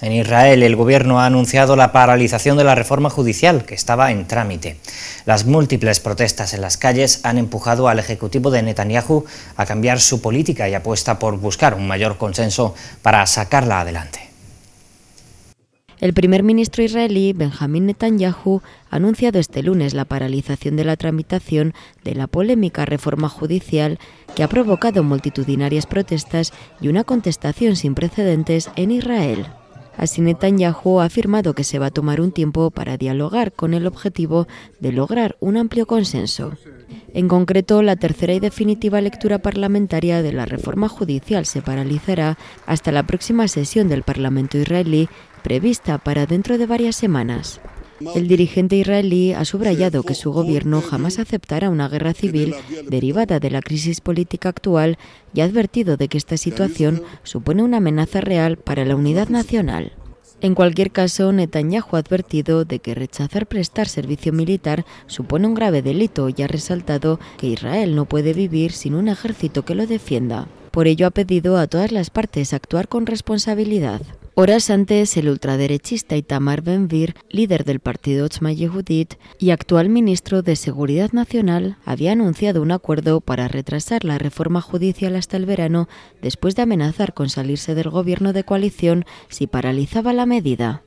En Israel, el gobierno ha anunciado la paralización de la reforma judicial, que estaba en trámite. Las múltiples protestas en las calles han empujado al ejecutivo de Netanyahu a cambiar su política y apuesta por buscar un mayor consenso para sacarla adelante. El primer ministro israelí, Benjamín Netanyahu, ha anunciado este lunes la paralización de la tramitación de la polémica reforma judicial que ha provocado multitudinarias protestas y una contestación sin precedentes en Israel. Así Netanyahu ha afirmado que se va a tomar un tiempo para dialogar con el objetivo de lograr un amplio consenso. En concreto, la tercera y definitiva lectura parlamentaria de la reforma judicial se paralizará hasta la próxima sesión del Parlamento israelí, prevista para dentro de varias semanas. El dirigente israelí ha subrayado que su gobierno jamás aceptará una guerra civil derivada de la crisis política actual y ha advertido de que esta situación supone una amenaza real para la unidad nacional. En cualquier caso, Netanyahu ha advertido de que rechazar prestar servicio militar supone un grave delito y ha resaltado que Israel no puede vivir sin un ejército que lo defienda. Por ello ha pedido a todas las partes actuar con responsabilidad. Horas antes, el ultraderechista Itamar Benvir, líder del partido Otzma Yehudit y actual ministro de Seguridad Nacional, había anunciado un acuerdo para retrasar la reforma judicial hasta el verano después de amenazar con salirse del gobierno de coalición si paralizaba la medida.